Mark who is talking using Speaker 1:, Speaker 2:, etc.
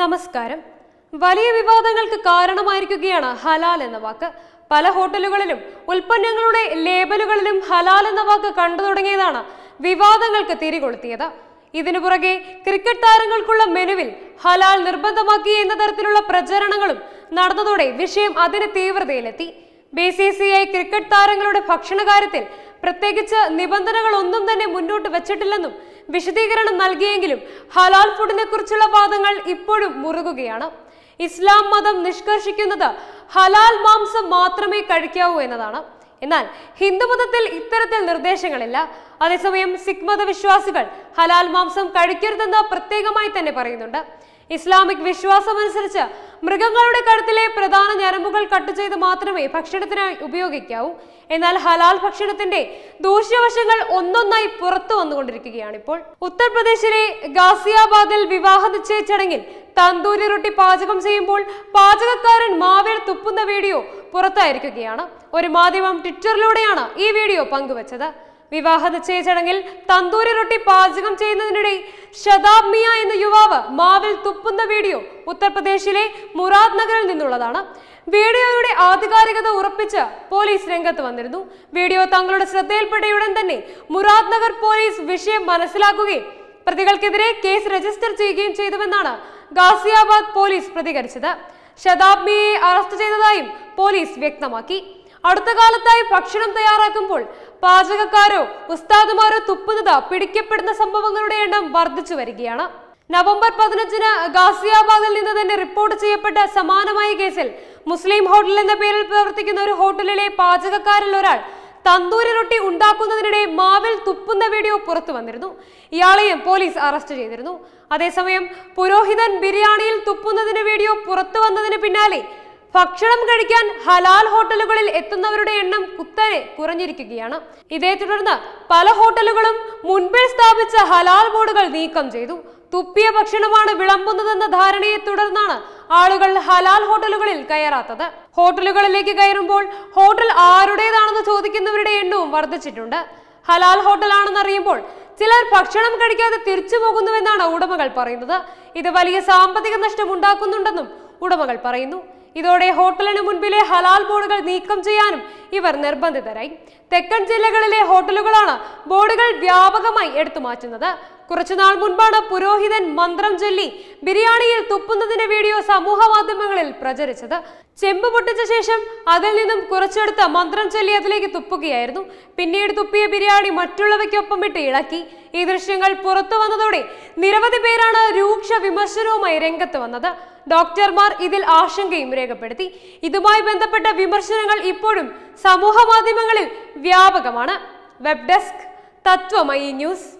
Speaker 1: നമസ്കാരം വലിയ വിവാദങ്ങൾക്ക് കാരണമായിരിക്കുകയാണ് ഹലാൽ എന്ന വാക്ക് പല ഹോട്ടലുകളിലും ഉൽപ്പന്നങ്ങളുടെ ലേബലുകളിലും ഹലാൽ എന്ന വാക്ക് കണ്ടു തുടങ്ങിയതാണ് വിവാദങ്ങൾക്ക് തിരികൊളുത്തിയത് ഇതിനു പുറകെ ക്രിക്കറ്റ് താരങ്ങൾക്കുള്ള മെനുവിൽ ഹലാൽ നിർബന്ധമാക്കി എന്ന തരത്തിലുള്ള പ്രചരണങ്ങളും നടന്നതോടെ വിഷയം അതിന് തീവ്രതയിലെത്തി B C C I cricket താരങ്ങളുടെ ഭക്ഷണകാര്യത്തിൽ പ്രത്യേകിച്ച് നിബന്ധനകളൊന്നും തന്നെ മുന്നോട്ട് വച്ചിട്ടില്ലെന്നും വിശദീകരണം നൽകിയെങ്കിലും ഹലാൽ ഫുഡിനെ കുറിച്ചുള്ള വാദങ്ങൾ ഇപ്പോഴും മുറുകുകയാണ് ഇസ്ലാം മതം നിഷ്കർഷിക്കുന്നത് ഹലാൽ മാംസം മാത്രമേ കഴിക്കാവൂ എന്നതാണ് എന്നാൽ ഹിന്ദുമതത്തിൽ ഇത്തരത്തിൽ നിർദ്ദേശങ്ങളില്ല അതേസമയം സിഖ് മതവിശ്വാസികൾ ഹലാൽ മാംസം കഴിക്കരുതെന്ന് പ്രത്യേകമായി തന്നെ പറയുന്നുണ്ട് ഇസ്ലാമിക് വിശ്വാസം അനുസരിച്ച് മൃഗങ്ങളുടെ കഴുത്തിലെ പ്രധാന ഞരമ്പുകൾ കട്ട് ചെയ്ത് മാത്രമേ ഭക്ഷണത്തിനായി ഉപയോഗിക്കാവൂ എന്നാൽ ഹലാൽ ഭക്ഷണത്തിന്റെ ദൂഷ്യവശങ്ങൾ ഒന്നൊന്നായി പുറത്തു വന്നുകൊണ്ടിരിക്കുകയാണ് ഇപ്പോൾ ഉത്തർപ്രദേശിലെ ഗാസിയാബാദിൽ വിവാഹ നിശ്ചയ ചടങ്ങിൽ തന്തൂരി റൊട്ടി പാചകം ചെയ്യുമ്പോൾ പാചകക്കാരൻ മാവേൽ തുപ്പുന്ന വീഡിയോ പുറത്തായിരിക്കുകയാണ് ഒരു മാധ്യമം ട്വിറ്ററിലൂടെയാണ് ഈ വീഡിയോ പങ്കുവച്ചത് വിവാഹ നിശ്ചയ ചടങ്ങിൽ തന്തൂരി റൊട്ടി പാചകം ചെയ്യുന്നതിനിടെ ശതാബ് മിയ എന്ന യുവാവ് മാവിൽ തുപ്പുന്ന വീഡിയോ ഉത്തർപ്രദേശിലെ മുറാദ് നഗറിൽ നിന്നുള്ളതാണ് വീഡിയോയുടെ ആധികാരികത ഉറപ്പിച്ച് പോലീസ് രംഗത്ത് വന്നിരുന്നു വീഡിയോ തങ്ങളുടെ ശ്രദ്ധയിൽപ്പെട്ടയുടൻ തന്നെ മുറാദ് നഗർ പോലീസ് വിഷയം മനസ്സിലാക്കുകയും പ്രതികൾക്കെതിരെ കേസ് രജിസ്റ്റർ ചെയ്യുകയും ചെയ്തുവെന്നാണ് ഗാസിയാബാദ് പോലീസ് പ്രതികരിച്ചത് ശതാബ്ദിയെ അറസ്റ്റ് ചെയ്തതായും പോലീസ് വ്യക്തമാക്കി അടുത്ത കാലത്തായി ഭക്ഷണം തയ്യാറാക്കുമ്പോൾ പാചകക്കാരോ ഉസ്താദുമാരോ തുപ്പുന്നത് പിടിക്കപ്പെടുന്ന സംഭവങ്ങളുടെ എണ്ണം വർദ്ധിച്ചു വരികയാണ് നവംബർ പതിനഞ്ചിന് ഗാസിയാബാദിൽ നിന്ന് തന്നെ റിപ്പോർട്ട് ചെയ്യപ്പെട്ട സമാനമായ കേസിൽ മുസ്ലിം ഹോട്ടൽ എന്ന പേരിൽ പ്രവർത്തിക്കുന്ന ഒരു ഹോട്ടലിലെ പാചകക്കാരിൽ ഒരാൾ തന്തൂരി റൊട്ടി ഉണ്ടാക്കുന്നതിനിടെ മാവിൽ തുപ്പുന്ന വീഡിയോ പുറത്തു വന്നിരുന്നു ഇയാളെയും പോലീസ് അറസ്റ്റ് ചെയ്തിരുന്നു അതേസമയം പുരോഹിതൻ ബിരിയാണിയിൽ തുപ്പുന്നതിന് വീഡിയോ പുറത്തു വന്നതിന് പിന്നാലെ ഭക്ഷണം കഴിക്കാൻ ഹലാൽ ഹോട്ടലുകളിൽ എത്തുന്നവരുടെ എണ്ണം കുത്തനെ കുറഞ്ഞിരിക്കുകയാണ് ഇതേ തുടർന്ന് പല ഹോട്ടലുകളും മുൻപേ സ്ഥാപിച്ച ഹലാൽ ബോർഡുകൾ നീക്കം ചെയ്തു തുപ്പിയ ഭക്ഷണമാണ് വിളമ്പുന്നതെന്ന ധാരണയെ തുടർന്നാണ് ആളുകൾ ഹലാൽ ഹോട്ടലുകളിൽ കയറാത്തത് ഹോട്ടലുകളിലേക്ക് കയറുമ്പോൾ ഹോട്ടൽ ആരുടേതാണെന്ന് ചോദിക്കുന്നവരുടെ എണ്ണവും വർദ്ധിച്ചിട്ടുണ്ട് ഹലാൽ ഹോട്ടലാണെന്നറിയുമ്പോൾ ചിലർ ഭക്ഷണം കഴിക്കാതെ തിരിച്ചു പോകുന്നുവെന്നാണ് ഉടമകൾ പറയുന്നത് ഇത് വലിയ സാമ്പത്തിക നഷ്ടം ഉണ്ടാക്കുന്നുണ്ടെന്നും ഉടമകൾ പറയുന്നു ഇതോടെ ഹോട്ടലിന് മുൻപിലെ ഹലാൽ ബോർഡുകൾ നീക്കം ചെയ്യാനും ഇവർ നിർബന്ധിതരായി തെക്കൻ ജില്ലകളിലെ ഹോട്ടലുകളാണ് ബോർഡുകൾ വ്യാപകമായി മാറ്റുന്നത് കുറച്ചുനാൾ മുൻപാണ് പുരോഹിതൻ മന്ത്രം ചൊല്ലി ബിരിയാണിയിൽ തുപ്പുന്നതിന്റെ വീഡിയോ സമൂഹ മാധ്യമങ്ങളിൽ പ്രചരിച്ചത് ചെമ്പ് പൊട്ടിച്ച ശേഷം അതിൽ നിന്നും കുറച്ചെടുത്ത മന്ത്രം ചൊല്ലി അതിലേക്ക് തുപ്പുകയായിരുന്നു പിന്നീട് തുപ്പിയ ബിരിയാണി മറ്റുള്ളവയ്ക്കൊപ്പം ഇട്ട് ഇളക്കി ഈ ദൃശ്യങ്ങൾ പുറത്തു വന്നതോടെ നിരവധി പേരാണ് രൂക്ഷ വിമർശനവുമായി രംഗത്ത് വന്നത് ഡോക്ടർമാർ ഇതിൽ ആശങ്കയും രേഖപ്പെടുത്തി ഇതുമായി ബന്ധപ്പെട്ട വിമർശനങ്ങൾ ഇപ്പോഴും സമൂഹ മാധ്യമങ്ങളിൽ വ്യാപകമാണ് വെബ് ഡെസ്ക് തത്വമയി ന്യൂസ്